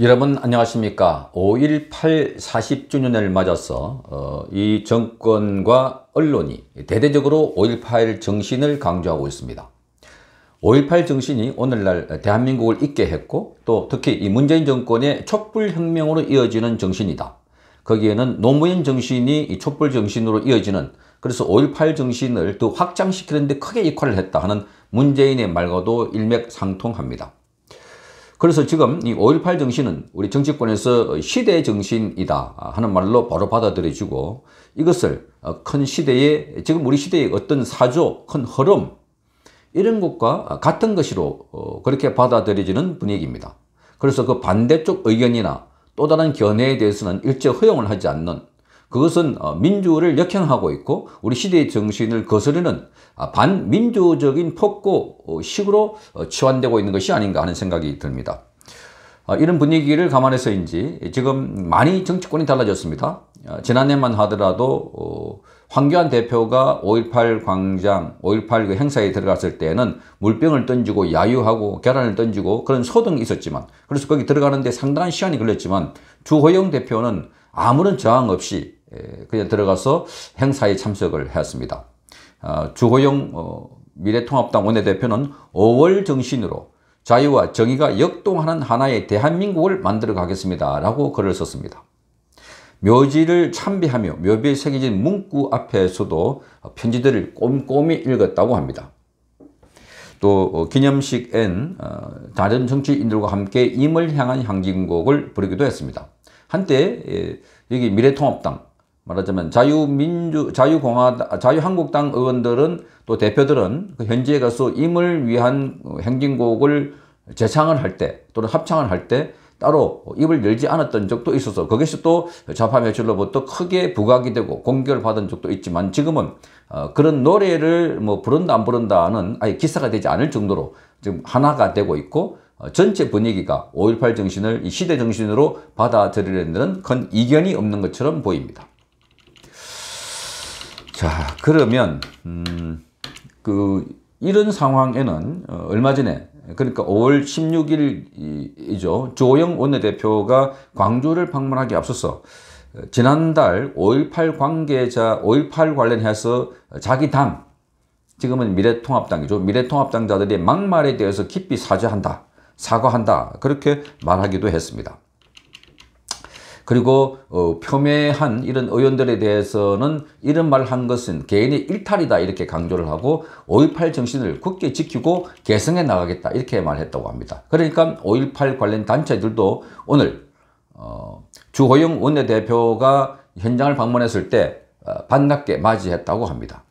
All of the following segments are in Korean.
여러분 안녕하십니까 5.18 40주년을 맞아서 어, 이 정권과 언론이 대대적으로 5.18 정신을 강조하고 있습니다 5.18 정신이 오늘날 대한민국을 있게 했고 또 특히 이 문재인 정권의 촛불혁명으로 이어지는 정신이다 거기에는 노무현 정신이 이 촛불 정신으로 이어지는 그래서 5.18 정신을 더 확장시키는 데 크게 역할을 했다 하는 문재인의 말과도 일맥상통합니다 그래서 지금 이 5.18 정신은 우리 정치권에서 시대 정신이다 하는 말로 바로 받아들여지고 이것을 큰시대에 지금 우리 시대의 어떤 사조, 큰 흐름 이런 것과 같은 것으로 어, 그렇게 받아들여지는 분위기입니다. 그래서 그 반대쪽 의견이나 또 다른 견해에 대해서는 일제 허용을 하지 않는 그것은 어, 민주를 역행하고 있고 우리 시대의 정신을 거스르는 아, 반민주적인 폭고식으로 어, 어, 치환되고 있는 것이 아닌가 하는 생각이 듭니다. 아, 이런 분위기를 감안해서인지 지금 많이 정치권이 달라졌습니다. 아, 지난해만 하더라도 황교안 대표가 5.18 광장, 5.18그 행사에 들어갔을 때는 물병을 던지고 야유하고 계란을 던지고 그런 소동이 있었지만 그래서 거기 들어가는데 상당한 시간이 걸렸지만 주호영 대표는 아무런 저항 없이 예, 그에 들어가서 행사에 참석을 했습니다. 아, 주호영 어, 미래통합당 원내대표는 5월 정신으로 자유와 정의가 역동하는 하나의 대한민국을 만들어 가겠습니다. 라고 글을 썼습니다. 묘지를 참배하며 묘비에 새겨진 문구 앞에서도 편지들을 꼼꼼히 읽었다고 합니다. 또 어, 기념식엔 어, 다른 정치인들과 함께 임을 향한 향진곡을 부르기도 했습니다. 한때 예, 여기 미래통합당 말하자면 자유민주 자유공화 자유한국당 의원들은 또 대표들은 그 현지에 가서 임을 위한 행진곡을 재창을 할 때 또는 합창을 할 때 따로 입을 열지 않았던 적도 있어서 거기서 또 좌파 매출로부터 크게 부각이 되고 공격을 받은 적도 있지만 지금은 어 그런 노래를 뭐 부른다 안 부른다는 아예 기사가 되지 않을 정도로 지금 하나가 되고 있고 어 전체 분위기가 5.18 정신을 이 시대 정신으로 받아들이려는 큰 이견이 없는 것처럼 보입니다. 자, 그러면 음, 그 이런 상황에는 어, 얼마 전에 그러니까 5월 16일이죠. 조영 원내대표가 광주를 방문하기 앞서서 어, 지난달 5.18 관계자 5.18 관련해서 자기 당 지금은 미래통합당이죠. 미래통합당자들이 막말에 대해서 깊이 사죄한다. 사과한다. 그렇게 말하기도 했습니다. 그리고 어, 표매한 이런 의원들에 대해서는 이런 말 한 것은 개인의 일탈이다 이렇게 강조를 하고 5.18 정신을 굳게 지키고 개성해 나가겠다 이렇게 말했다고 합니다. 그러니까 5.18 관련 단체들도 오늘 어, 주호영 원내대표가 현장을 방문했을 때 어, 반갑게 맞이했다고 합니다.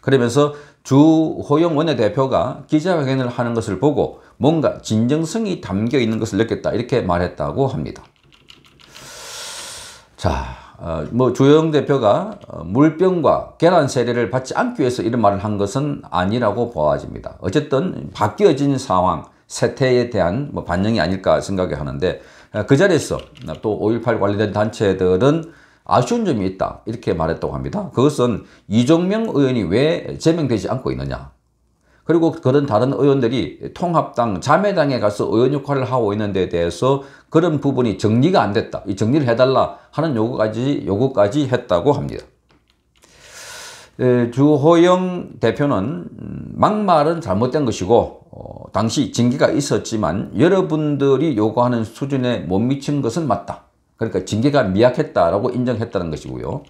그러면서 주호영 원내대표가 기자회견을 하는 것을 보고 뭔가 진정성이 담겨 있는 것을 느꼈다 이렇게 말했다고 합니다. 자, 어, 뭐조영 대표가 어, 물병과 계란 세례를 받지 않기 위해서 이런 말을 한 것은 아니라고 보아집니다. 어쨌든 바뀌어진 상황, 세태에 대한 뭐 반영이 아닐까 생각이 하는데 어, 그 자리에서 또 5.18 관련된 단체들은 아쉬운 점이 있다 이렇게 말했다고 합니다. 그것은 이종명 의원이 왜 제명되지 않고 있느냐 그리고 그런 다른 의원들이 통합당, 자매당에 가서 의원 역할을 하고 있는 데 대해서 그런 부분이 정리가 안 됐다. 이 정리를 해달라 하는 요구까지, 요구까지 했다고 합니다. 주호영 대표는 음, 막말은 잘못된 것이고 어, 당시 징계가 있었지만 여러분들이 요구하는 수준에 못 미친 것은 맞다. 그러니까 징계가 미약했다라고 인정했다는 것이고요.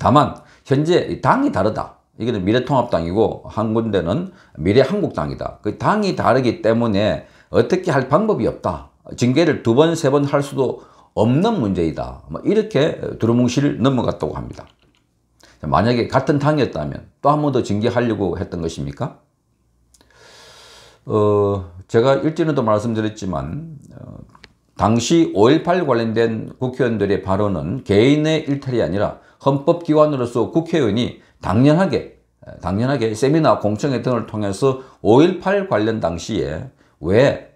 다만 현재 당이 다르다. 이거는 미래통합당이고 한 군데는 미래한국당이다. 그 당이 다르기 때문에 어떻게 할 방법이 없다. 징계를 두 번, 세 번 할 수도 없는 문제이다. 뭐 이렇게 두루뭉실 넘어갔다고 합니다. 만약에 같은 당이었다면 또 한 번 더 징계하려고 했던 것입니까? 어, 제가 일전에도 말씀드렸지만 어, 당시 5.18 관련된 국회의원들의 발언은 개인의 일탈이 아니라 헌법기관으로서 국회의원이 당연하게 당연하게 세미나 공청회 등을 통해서 5.18 관련 당시에 왜,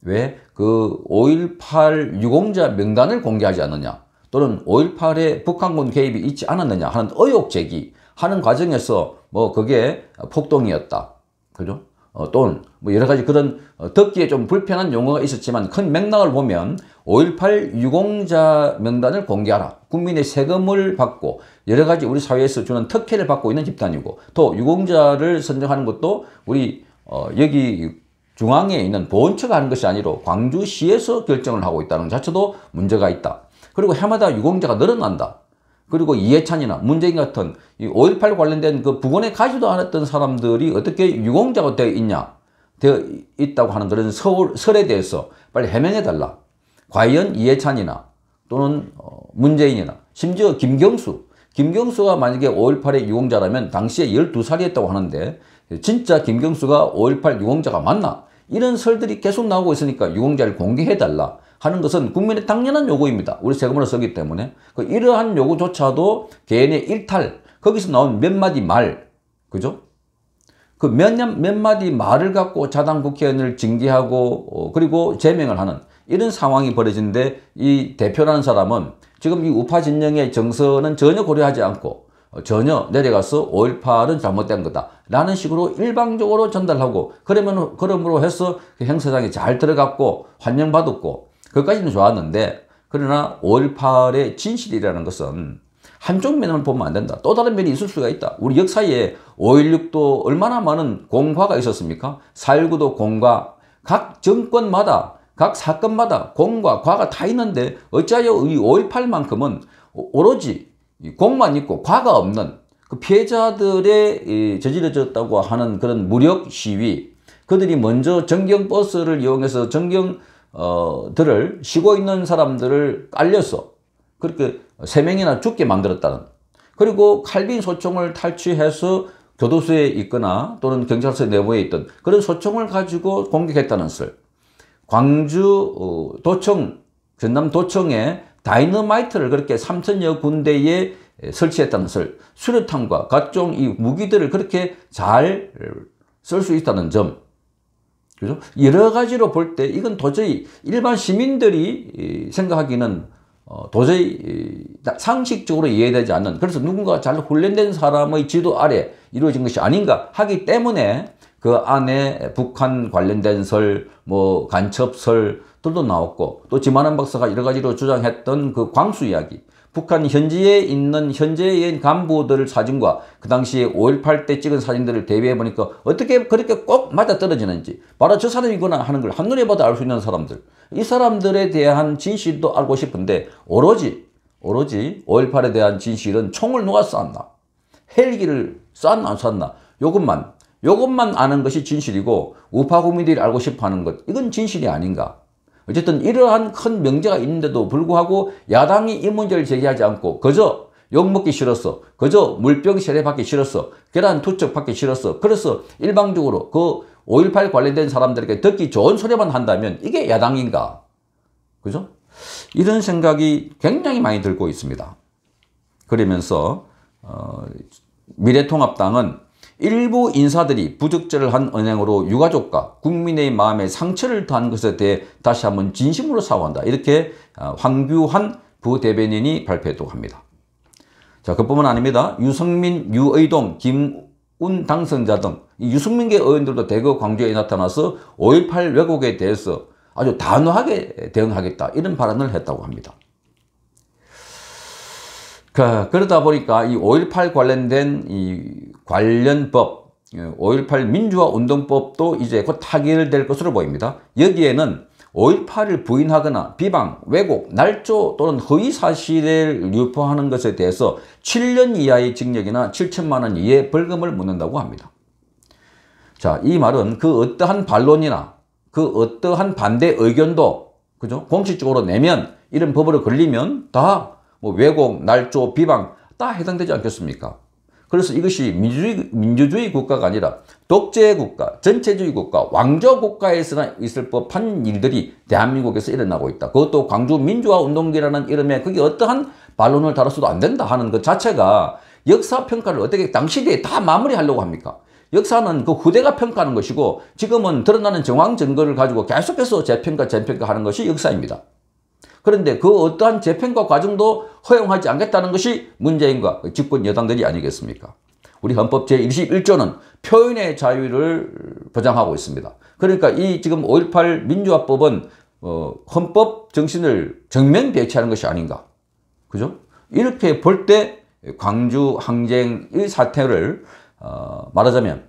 왜 그 5.18 유공자 명단을 공개하지 않느냐 또는 5.18에 북한군 개입이 있지 않았느냐 하는 의혹 제기하는 과정에서 뭐 그게 폭동이었다. 그죠? 어, 또는 뭐 여러 가지 그런 어, 듣기에 좀 불편한 용어가 있었지만 큰 맥락을 보면 5.18 유공자 명단을 공개하라. 국민의 세금을 받고 여러 가지 우리 사회에서 주는 특혜를 받고 있는 집단이고 또 유공자를 선정하는 것도 우리 어, 여기 중앙에 있는 보훈처가 하는 것이 아니로 광주시에서 결정을 하고 있다는 자체도 문제가 있다. 그리고 해마다 유공자가 늘어난다. 그리고 이해찬이나 문재인 같은 5.18 관련된 그 부근에 가지도 않았던 사람들이 어떻게 유공자가 되어 있냐, 되어 있다고 하는 그런 서울, 설에 대해서 빨리 해명해달라. 과연 이해찬이나 또는 어, 문재인이나 심지어 김경수, 김경수가 만약에 5.18의 유공자라면 당시에 12살이었다고 하는데 진짜 김경수가 5.18 유공자가 맞나? 이런 설들이 계속 나오고 있으니까 유공자를 공개해달라. 하는 것은 국민의 당연한 요구입니다. 우리 세금으로 쓰기 때문에. 그 이러한 요구조차도 개인의 일탈, 거기서 나온 몇 마디 말, 그죠? 그 몇, 몇 마디 말을 갖고 자당 국회의원을 징계하고, 어, 그리고 제명을 하는 이런 상황이 벌어지데이 대표라는 사람은 지금 이 우파 진영의 정서는 전혀 고려하지 않고 어, 전혀 내려가서 5.18은 잘못된 거다 라는 식으로 일방적으로 전달하고 그러면 그러므로 해서 그 행사장에 잘 들어갔고 환영받았고 그것까지는 좋았는데 그러나 5일 8의 진실이라는 것은 한쪽 면을 보면 안 된다. 또 다른 면이 있을 수가 있다. 우리 역사에 5.16도 얼마나 많은 공과가 있었습니까? 4.19도 공과, 각 정권마다, 각 사건마다 공과 과가 다 있는데 어찌하여 이 5.18만큼은 오로지 공만 있고 과가 없는 그 피해자들의 저질러졌다고 하는 그런 무력 시위, 그들이 먼저 전경버스를 이용해서 전경 어, 들을 쉬고 있는 사람들을 깔려서 그렇게 세 명이나 죽게 만들었다는 그리고 칼빈 소총을 탈취해서 교도소에 있거나 또는 경찰서 내부에 있던 그런 소총을 가지고 공격했다는 설. 광주 어, 도청 전남 도청에 다이너마이트를 그렇게 3천여 군데에 설치했다는 설, 수류탄과 각종 이 무기들을 그렇게 잘 쓸 수 있다는 점, 그죠? 여러 가지로 볼 때 이건 도저히 일반 시민들이 생각하기는 어, 도저히 상식적으로 이해되지 않는 그래서 누군가 잘 훈련된 사람의 지도 아래 이루어진 것이 아닌가 하기 때문에 그 안에 북한 관련된 설, 뭐 간첩설들도 나왔고 또 지만한 박사가 여러 가지로 주장했던 그 광수 이야기 북한 현지에 있는 현재의 간부들 사진과 그 당시에 5.18 때 찍은 사진들을 대비해 보니까 어떻게 그렇게 꼭 맞아떨어지는지 바로 저 사람이구나 하는 걸 한눈에 봐도 알 수 있는 사람들 이 사람들에 대한 진실도 알고 싶은데 오로지 오로지 5.18에 대한 진실은 총을 누가 쐈나 헬기를 쐈나 안 쐈나 요것만 요것만 아는 것이 진실이고 우파 국민들이 알고 싶어하는 것 이건 진실이 아닌가 어쨌든 이러한 큰 명제가 있는데도 불구하고 야당이 이 문제를 제기하지 않고 그저 욕먹기 싫었어. 그저 물병 세례 받기 싫었어. 계란 투척 받기 싫었어. 그래서 일방적으로 그 5.18 관련된 사람들에게 듣기 좋은 소리만 한다면 이게 야당인가? 그죠? 이런 생각이 굉장히 많이 들고 있습니다. 그러면서 어, 미래통합당은 일부 인사들이 부적절한 은행으로 유가족과 국민의 마음에 상처를 더한 것에 대해 다시 한번 진심으로 사과한다. 이렇게 아, 황규환 부대변인이 발표했다고 합니다. 자, 그뿐만 아닙니다. 유성민, 유의동, 김운 당선자 등 유승민계 의원들도 대거 광주에 나타나서 5.18 왜곡에 대해서 아주 단호하게 대응하겠다 이런 발언을 했다고 합니다. 그, 그러다 보니까 이 5.18 관련된 이 관련법, 5.18 어, 민주화 운동법도 이제 곧 타결될 것으로 보입니다. 여기에는 5.18을 부인하거나 비방, 왜곡, 날조 또는 허위 사실을 유포하는 것에 대해서 7년 이하의 징역이나 7천만 원 이하의 벌금을 묻는다고 합니다. 자, 이 말은 그 어떠한 반론이나 그 어떠한 반대 의견도 그죠? 공식적으로 내면 이런 법으로 걸리면 다뭐 왜곡, 날조, 비방 다 해당되지 않겠습니까? 그래서 이것이 민주주의, 민주주의 국가가 아니라 독재 국가, 전체주의 국가, 왕조 국가에서나 있을 법한 일들이 대한민국에서 일어나고 있다. 그것도 광주 민주화 운동기라는 이름에 그게 어떠한 반론을 다뤘어도 안 된다 하는 것 자체가 역사 평가를 어떻게 당시대에 다 마무리하려고 합니까? 역사는 그 후대가 평가하는 것이고 지금은 드러나는 정황 증거를 가지고 계속해서 재평가 재평가하는 것이 역사입니다. 그런데 그 어떠한 재평과 과정도 허용하지 않겠다는 것이 문재인과 그 집권 여당들이 아니겠습니까? 우리 헌법 제21조는 표현의 자유를 보장하고 있습니다. 그러니까 이 지금 5.18 민주화법은 어, 헌법 정신을 정면 배치하는 것이 아닌가. 그죠? 이렇게 볼 때 광주 항쟁의 사태를 어, 말하자면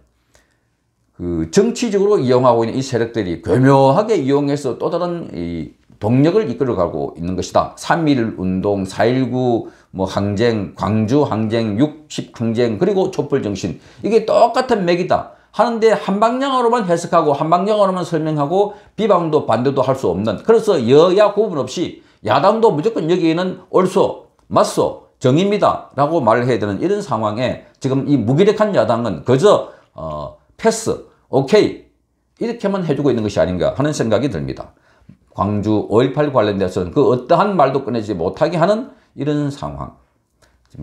그 정치적으로 이용하고 있는 이 세력들이 교묘하게 이용해서 또 다른 이 동력을 이끌어가고 있는 것이다. 3.1 운동, 4.19뭐 항쟁, 광주 항쟁, 60 항쟁, 그리고 촛불 정신. 이게 똑같은 맥이다. 하는데 한 방향으로만 해석하고 한 방향으로만 설명하고 비방도 반대도 할 수 없는 그래서 여야 구분 없이 야당도 무조건 여기는 옳소, 맞소, 정입니다 라고 말을 해야 되는 이런 상황에 지금 이 무기력한 야당은 그저 어, 패스, 오케이 이렇게만 해주고 있는 것이 아닌가 하는 생각이 듭니다. 광주 5.18 관련돼서는 그 어떠한 말도 꺼내지 못하게 하는 이런 상황.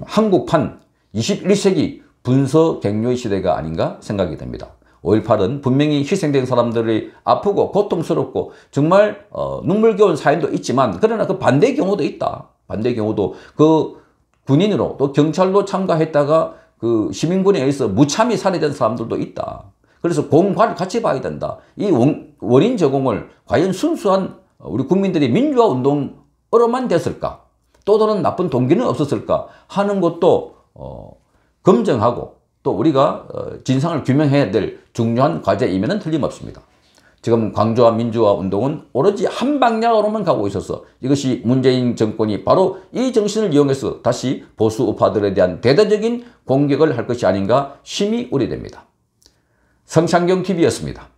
한국판 21세기 분서 갱료의 시대가 아닌가 생각이 됩니다. 5.18은 분명히 희생된 사람들이 아프고 고통스럽고 정말 어, 눈물겨운 사연도 있지만 그러나 그 반대의 경우도 있다. 반대의 경우도 그 군인으로 또 경찰로 참가했다가 그 시민군에 의해서 무참히 살해된 사람들도 있다. 그래서 공과를 같이 봐야 된다. 이 원, 인 제공을 과연 순수한 어, 우리 국민들이 민주화 운동으로만 됐을까? 또 다른 나쁜 동기는 없었을까? 하는 것도 어, 검증하고 또 우리가 어, 진상을 규명해야 될 중요한 과제이면은 틀림없습니다. 지금 광주와 민주화 운동은 오로지 한 방향으로만 가고 있어서 이것이 문재인 정권이 바로 이 정신을 이용해서 다시 보수 우파들에 대한 대대적인 공격을 할 것이 아닌가 심히 우려됩니다. 성창경TV였습니다.